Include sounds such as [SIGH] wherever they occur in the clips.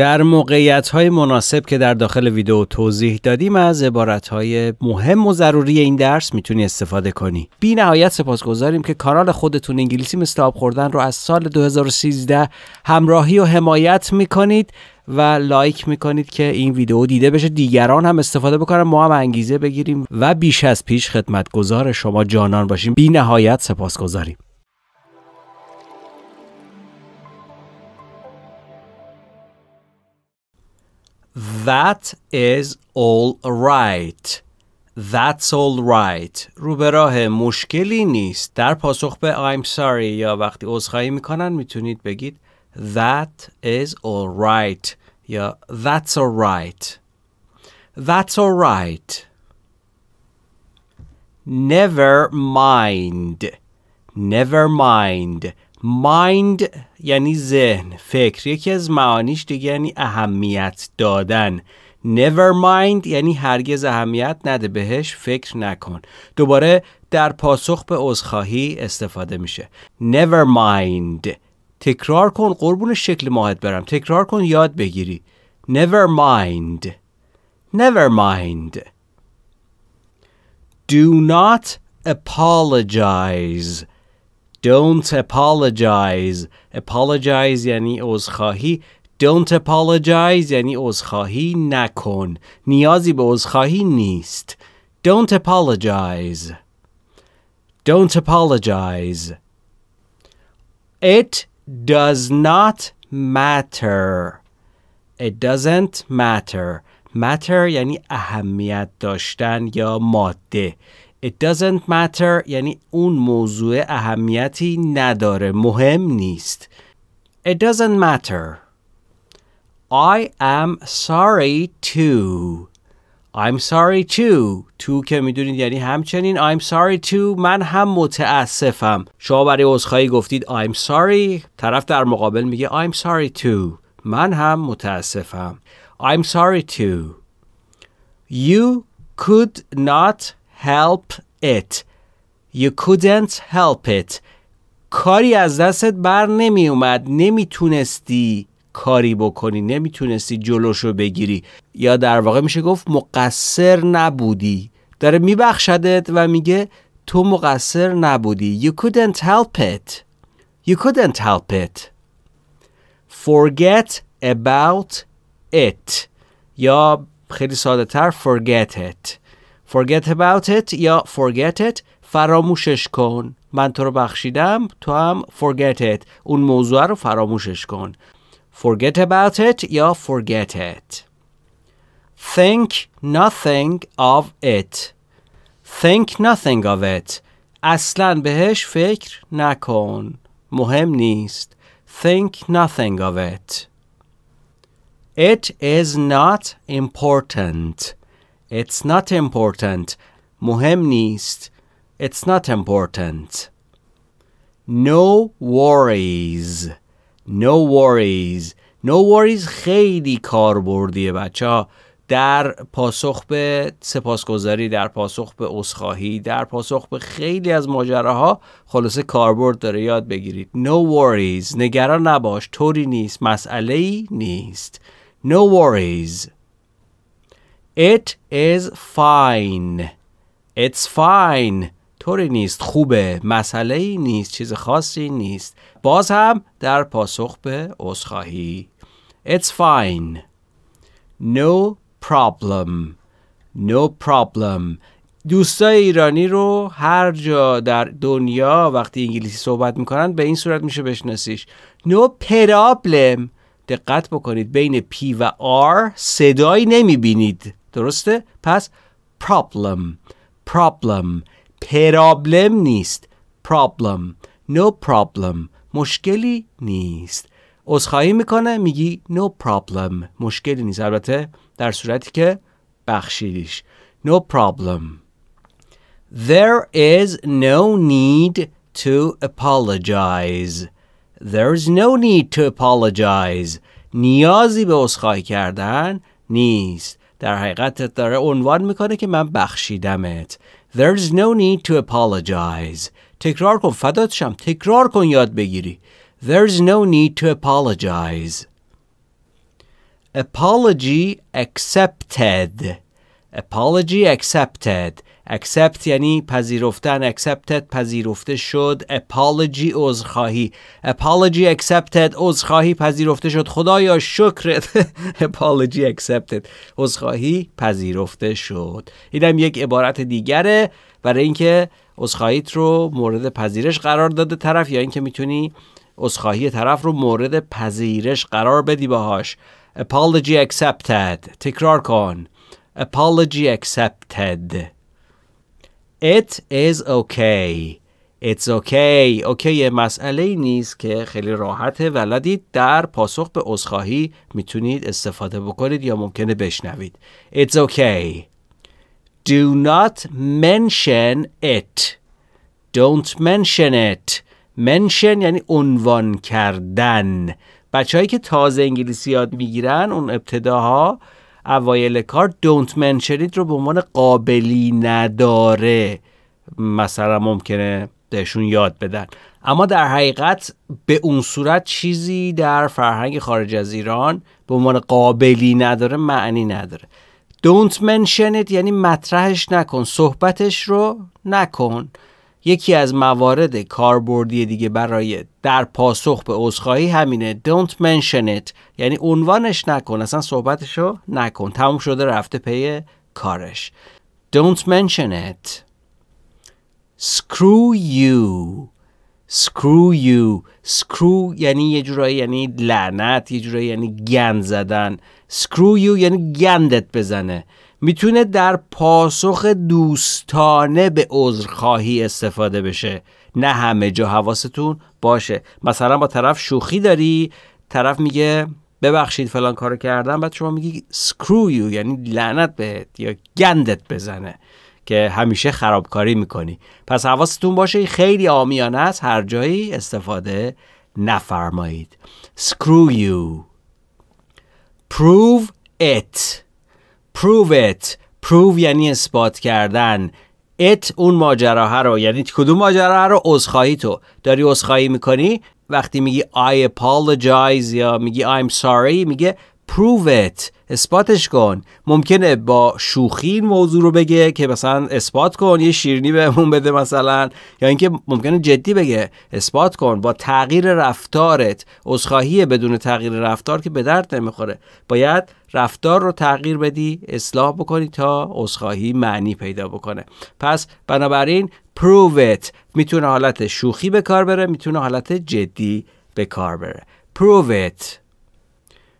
در موقعیت های مناسب که در داخل ویدیو توضیح دادیم از عبارت های مهم و ضروری این درس میتونی استفاده کنی. بی نهایت سپاسگزاریم که کانال خودتون انگلیسی مثل خوردن رو از سال 2013 همراهی و حمایت میکنید و لایک میکنید که این ویدیو دیده بشه دیگران هم استفاده بکنن ما هم انگیزه بگیریم و بیش از پیش گذار شما جانان باشیم. بی نهایت سپاسگزاریم. That is all right. That's all right. روبراه مشکلی نیست. در پاسخ به I'm sorry یا وقتی عذرخواهی میکنن میتونید بگید That is all right یا That's all right. That's all right. Never mind. Never mind. مایند یعنی ذهن فکر یکی از معانیش دیگه یعنی اهمیت دادن never mind یعنی هرگز اهمیت نده بهش فکر نکن دوباره در پاسخ به عذرخواهی استفاده میشه never mind تکرار کن قربون شکل ماهت برم تکرار کن یاد بگیری never mind never mind do not apologize Don't apologize. Apologize یعنی عذرخواهی. Don't apologize یعنی عذرخواهی نکن. نیازی به عذرخواهی نیست. Don't apologize. Don't apologize. It does not matter. It doesn't matter. Matter یعنی اهمیت داشتن یا ماده. It doesn't matter یعنی اون موضوع اهمیتی نداره مهم نیست It doesn't matter I am sorry too I'm sorry too تو که میدونید یعنی همچنین I'm sorry too من هم متاسفم شما برای عذرخواهی گفتید I'm sorry طرف در مقابل میگه I'm sorry too من هم متاسفم I'm sorry too You could not help it you couldn't help it کاری از دستت بر نمی اومد نمیتونستی کاری بکنی نمیتونستی جلوشو بگیری یا در واقع میشه گفت مقصر نبودی داره میبخشدت و میگه تو مقصر نبودی you couldn't help it you couldn't help it forget about it یا خیلی ساده تر forget it forget about it یا forget it فراموشش کن من تو رو بخشیدم تو هم forget it اون موضوع رو فراموشش کن forget about it یا forget it think nothing of it think nothing of it اصلا بهش فکر نکن مهم نیست think nothing of it it is not important It's not important. مهم نیست. It's not important. No worries. No worries. No worries خیلی کاربردیه بچه ها. در پاسخ به سپاسگزاری در پاسخ به عذرخواهی در پاسخ به خیلی از ماجراها خلاصه کاربرد داره یاد بگیرید no worries نگران نباش طوری نیست مسئله ای نیست no worries It is fine. It's fine. طوری نیست خوبه مسئله ای نیست چیز خاصی نیست باز هم در پاسخ به اصخاهی. It's fine No problem No problem دوستای ایرانی رو هر جا در دنیا وقتی انگلیسی صحبت میکنند به این صورت میشه بشناسیش No problem دقت بکنید بین P و R صدایی نمیبینید درسته؟ پس problem problem پرابلم نیست problem no problem مشکلی نیست عذرخواهی میکنه میگی no problem مشکلی نیست البته در صورتی که بخشیدیش no problem there is no need to apologize there is no need to apologize نیازی به عذرخواهی کردن نیست در حقیقت داره عنوان میکنه که من بخشیدمت There's no need to apologize تکرار کن فداتشم تکرار کن یاد بگیری There's no need to apologize Apology accepted Apology accepted accept یعنی پذیرفتن accepted پذیرفته شد apology عذرخواهی apology accepted عذرخواهی پذیرفته شد خدایا شکرت [LAUGHS] apology accepted عذرخواهی پذیرفته شد هم یک عبارت دیگره برای اینکه عذرخواهیت رو مورد پذیرش قرار داده طرف یا اینکه میتونی عذرخواهی طرف رو مورد پذیرش قرار بدی باهاش apology accepted تکرار کن apology accepted It is okay. It's okay. اوکی okay. مسئله ای نیست که خیلی راحته ولدی در پاسخ به عذرخواهی میتونید استفاده بکنید یا ممکنه بشنوید. It's okay. Do not mention it. Don't mention it. Mention یعنی عنوان کردن. بچههایی که تازه انگلیسی یاد میگیرن اون ابتداها اوایل کار دونت it رو به عنوان قابلی نداره مثلا ممکنه بهشون یاد بدن اما در حقیقت به اون صورت چیزی در فرهنگ خارج از ایران به عنوان قابلی نداره معنی نداره don't mention it یعنی مطرحش نکن صحبتش رو نکن یکی از موارد کاربردی دیگه برای در پاسخ به عذرخواهی همینه don't mention it یعنی عنوانش نکن اصلا صحبتشو نکن تموم شده رفته پی کارش don't mention it screw you screw you screw یعنی یه جورایی یعنی لعنت یه جورایی یعنی گند زدن screw you یعنی گندت بزنه میتونه در پاسخ دوستانه به عذرخواهی استفاده بشه نه همه جا حواستون باشه مثلا با طرف شوخی داری طرف میگه ببخشید فلان کارو کردم بعد شما میگی screw یو یعنی لعنت بهت یا گندت بزنه که همیشه خرابکاری میکنی پس حواستون باشه خیلی آمیانه است هر جایی استفاده نفرمایید screw you prove it prove it prove یعنی اثبات کردن ات اون ماجراها رو یعنی کدوم ماجراها رو عذرخواهی تو داری عذرخواهی میکنی وقتی میگی I apologize یا میگی I'm sorry میگه prove it اثباتش کن ممکنه با شوخی این موضوع رو بگه که مثلا اثبات کن یه شیرینی بهمون بده مثلا یا اینکه ممکنه جدی بگه اثبات کن با تغییر رفتارت عذرخواهی بدون تغییر رفتار که به درد نمیخوره باید رفتار رو تغییر بدی اصلاح بکنی تا عذرخواهی معنی پیدا بکنه پس بنابراین prove میتونه حالت شوخی به کار بره میتونه حالت جدی به کار بره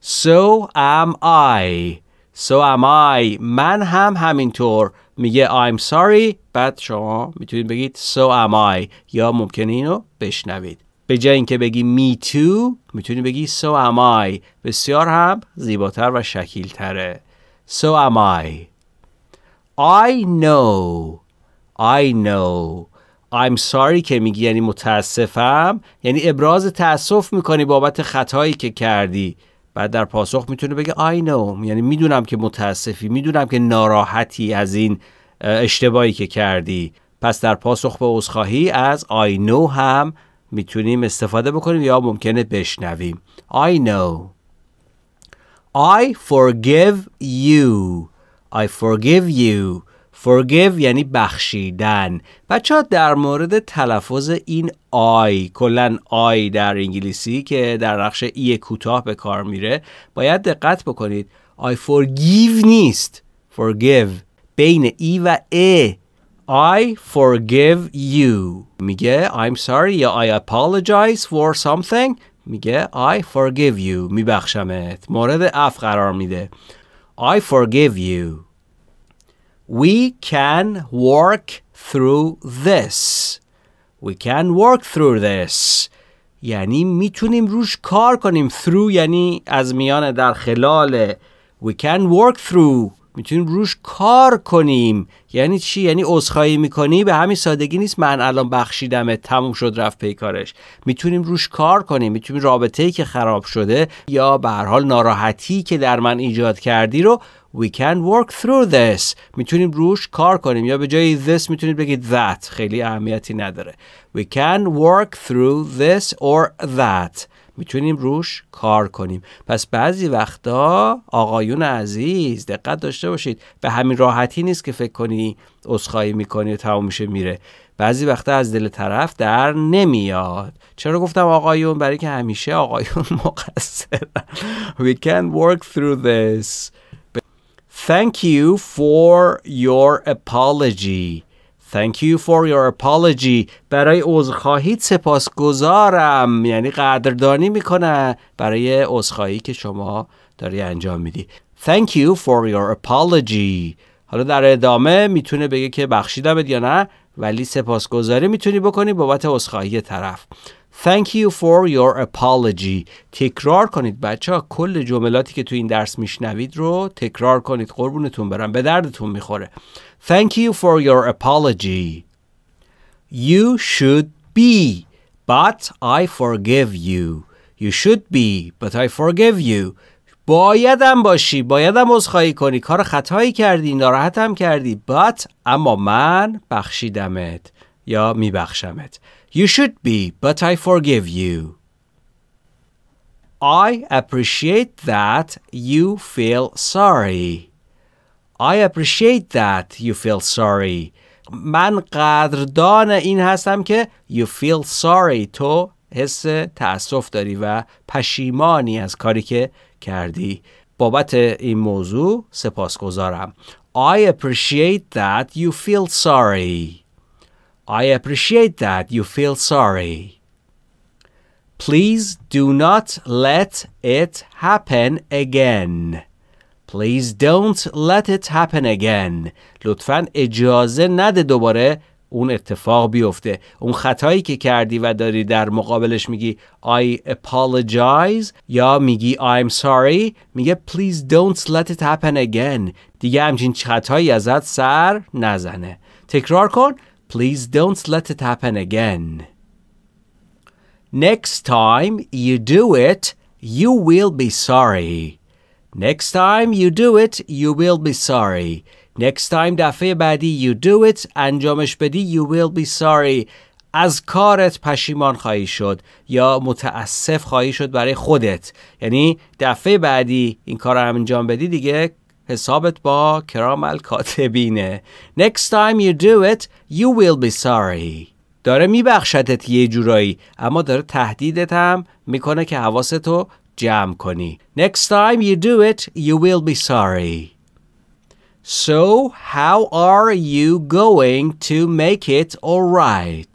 So am I So am I من هم همینطور میگه I'm sorry بعد شما میتونید بگید So am I یا ممکنه اینو بشنوید به جای اینکه بگی می تو میتونی بگی so am I بسیار هم زیباتر و شکیلتره so am I I know I know I'm sorry که میگی یعنی متاسفم یعنی ابراز تأسف میکنی بابت خطایی که کردی بعد در پاسخ میتونه بگه I know یعنی میدونم که متاسفی میدونم که ناراحتی از این اشتباهی که کردی پس در پاسخ به عذرخواهی از I know هم میتونیم استفاده بکنیم یا ممکنه بشنویم I know I forgive you I forgive you forgive یعنی بخشیدن بچه ها در مورد تلفظ این آی کلا آی در انگلیسی که در نقش ای کوتاه به کار میره باید دقت بکنید I forgive نیست forgive بین ای و ای I forgive you میگه I'm sorry یا I apologize for something میگه I forgive you میبخشمت مورد اف قرار میده I forgive you We can work through this. We can work through this. یعنی میتونیم روش کار کنیم through یعنی از میان در خلال we can work through میتونیم روش کار کنیم یعنی چی یعنی عذرخواهی میکنی به همین سادگی نیست من الان بخشیدم تموم شد رفت پیکارش میتونیم روش کار کنیم میتونیم رابطه‌ای که خراب شده یا به حال ناراحتی که در من ایجاد کردی رو We can work through this میتونیم روش کار کنیم یا به جای this میتونید بگید that خیلی اهمیتی نداره We can work through this or that میتونیم روش کار کنیم پس بعضی وقتا آقایون عزیز دقت داشته باشید به همین راحتی نیست که فکر کنی اسخای میکنی و تمام میشه میره بعضی وقتا از دل طرف در نمیاد چرا گفتم آقایون برای که همیشه آقایون [LAUGHS] مقصر We can work through this Thank you for your apology. Thank you for your apology. برای عذرخواهیت سپاسگزارم یعنی قدردانی میکنه برای عذرخواهی که شما داری انجام میدی. Thank you for your apology. حالا در ادامه میتونه بگه که بخشیدمت یا نه ولی سپاسگزاری میتونی بکنی بابت عذرخواهی طرف. Thank you for your apology تکرار کنید بچه ها کل جملاتی که تو این درس میشنوید رو تکرار کنید قربونتون برم به دردتون میخوره Thank you for your apology You should be but I forgive you You should be but I forgive you بایدم باشی بایدم از کنی کار خطایی کردی ناراحتم کردی but اما من بخشیدمت یا میبخشمت You should be, but I forgive you. I appreciate that you feel sorry. I appreciate that you feel sorry. من قدردان این هستم که you feel sorry تو حس تأسف داری و پشیمانی از کاری که کردی بابت این موضوع سپاسگزارم I appreciate that you feel sorry I appreciate that you feel sorry. Please do not let it happen again. Please don't let it happen again. لطفا اجازه نده دوباره اون اتفاق بیفته اون خطایی که کردی و داری در مقابلش میگی I apologize یا میگی I'm sorry میگه please don't let it happen again دیگه همچین خطایی ازت سر نزنه تکرار کن Please don't let it happen again. Next time you do it, you will be sorry. Next time you do it, you will be sorry. Next time دفعه بعدی you do it انجامش بدی you will be sorry از کارت پشیمان خواهی شد یا متاسف خواهی شد برای خودت یعنی دفعه بعدی این کار رو انجام بدی دیگه حسابت با کرام الکاتبینه Next time you do it you will be sorry داره میبخشتت یه جورایی اما داره تهدیدت هم میکنه که حواستو جمع کنی Next time you do it you will be sorry So how are you going to make it alright?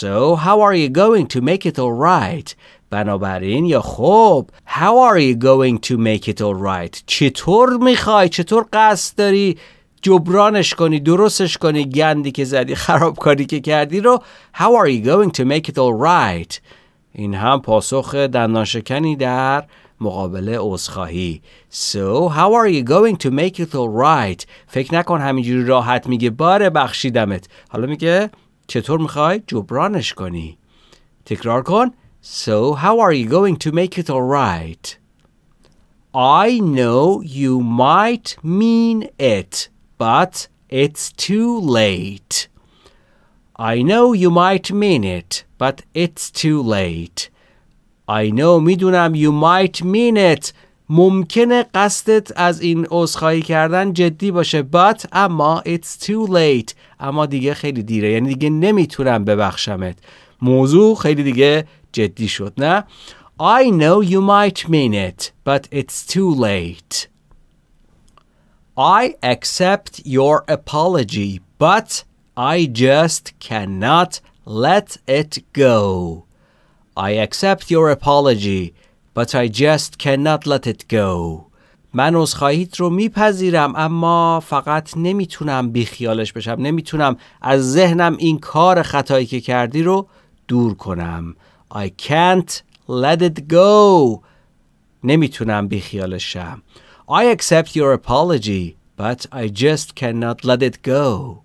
So how are you going to make it alright? بنابراین یا خب How are you going to make it all right؟ چطور میخوای چطور قصد داری جبرانش کنی درستش کنی گندی که زدی خراب خرابکاری که کردی رو How are you going to make it all right؟ این هم پاسخ دندانشکنی در مقابل عذرخواهی So how are you going to make it all right؟ فکر نکن همینجوری راحت میگه باره بخشیدمت حالا میگه چطور میخوای جبرانش کنی تکرار کن So, how are you going to make it all right? I know you might mean it, but it's too late. I know you might mean it, but it's too late. I know میدونم you might mean it. ممکنه قصدت از این عذرخواهی کردن جدی باشه but اما it's too late اما دیگه خیلی دیره یعنی دیگه نمیتونم ببخشمت موضوع خیلی دیگه جدی شد نه I know you might mean it but it's too late I accept your apology but I just cannot let it go I accept your apology but I just cannot let it go من از خواهید رو میپذیرم اما فقط نمیتونم بیخیالش بشم نمیتونم از ذهنم این کار خطایی که کردی رو دور کنم I can't let it go. نمیتونم شم. I accept your apology, but I just cannot let it go.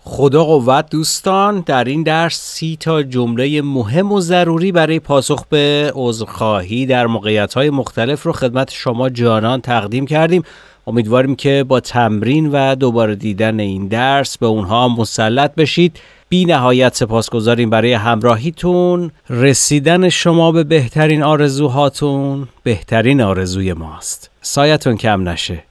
خدا قوت دوستان در این درس سی تا جمله مهم و ضروری برای پاسخ به عذرخواهی در موقعیت های مختلف رو خدمت شما جانان تقدیم کردیم امیدواریم که با تمرین و دوباره دیدن این درس به اونها مسلط بشید بی نهایت گذاریم برای همراهیتون رسیدن شما به بهترین آرزوهاتون بهترین آرزوی ماست سایتون کم نشه